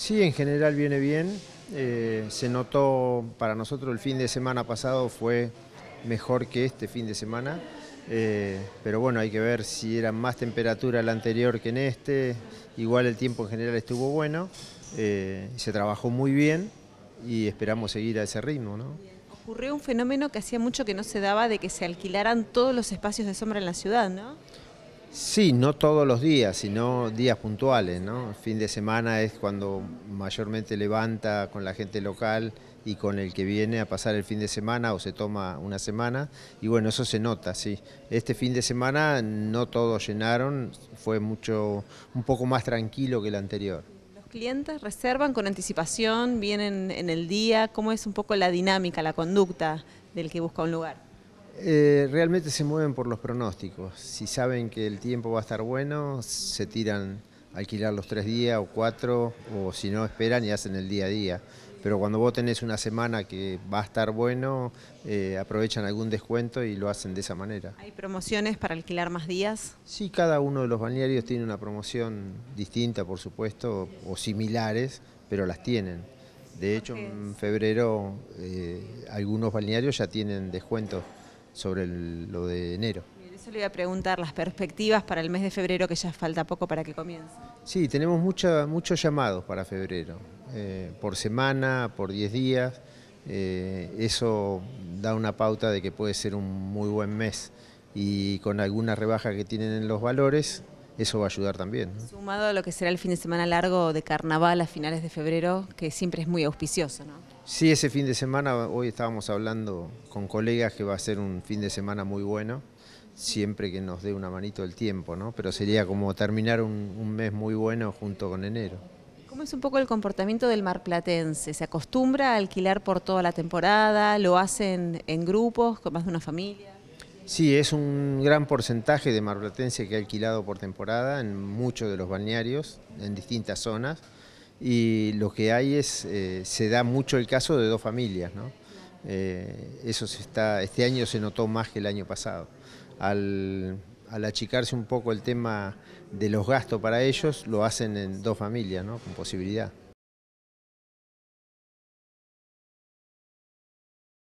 Sí, en general viene bien. Eh, se notó para nosotros el fin de semana pasado fue mejor que este fin de semana. Eh, pero bueno, hay que ver si era más temperatura la anterior que en este. Igual el tiempo en general estuvo bueno. Eh, se trabajó muy bien y esperamos seguir a ese ritmo. ¿no? Ocurrió un fenómeno que hacía mucho que no se daba de que se alquilaran todos los espacios de sombra en la ciudad, ¿no? Sí, no todos los días, sino días puntuales, ¿no? El fin de semana es cuando mayormente levanta con la gente local y con el que viene a pasar el fin de semana o se toma una semana. Y bueno, eso se nota, sí. Este fin de semana no todos llenaron, fue mucho, un poco más tranquilo que el anterior. ¿Los clientes reservan con anticipación, vienen en el día? ¿Cómo es un poco la dinámica, la conducta del que busca un lugar? Eh, realmente se mueven por los pronósticos. Si saben que el tiempo va a estar bueno, se tiran a alquilar los tres días o cuatro, o si no esperan y hacen el día a día. Pero cuando vos tenés una semana que va a estar bueno, eh, aprovechan algún descuento y lo hacen de esa manera. ¿Hay promociones para alquilar más días? Sí, cada uno de los balnearios tiene una promoción distinta, por supuesto, o similares, pero las tienen. De hecho, en febrero eh, algunos balnearios ya tienen descuentos sobre lo de enero. Eso le iba a preguntar, las perspectivas para el mes de febrero, que ya falta poco para que comience. Sí, tenemos mucha, muchos llamados para febrero, eh, por semana, por 10 días. Eh, eso da una pauta de que puede ser un muy buen mes y con alguna rebaja que tienen en los valores, eso va a ayudar también. Sumado a lo que será el fin de semana largo de carnaval a finales de febrero, que siempre es muy auspicioso, ¿no? Sí, ese fin de semana, hoy estábamos hablando con colegas que va a ser un fin de semana muy bueno, siempre que nos dé una manito el tiempo, ¿no? Pero sería como terminar un, un mes muy bueno junto con enero. ¿Cómo es un poco el comportamiento del marplatense? ¿Se acostumbra a alquilar por toda la temporada? ¿Lo hacen en grupos, con más de una familia? Sí, es un gran porcentaje de marplatense que ha alquilado por temporada en muchos de los balnearios, en distintas zonas y lo que hay es, eh, se da mucho el caso de dos familias, ¿no? Eh, eso se está, este año se notó más que el año pasado. Al, al, achicarse un poco el tema de los gastos para ellos, lo hacen en dos familias, ¿no? Con posibilidad.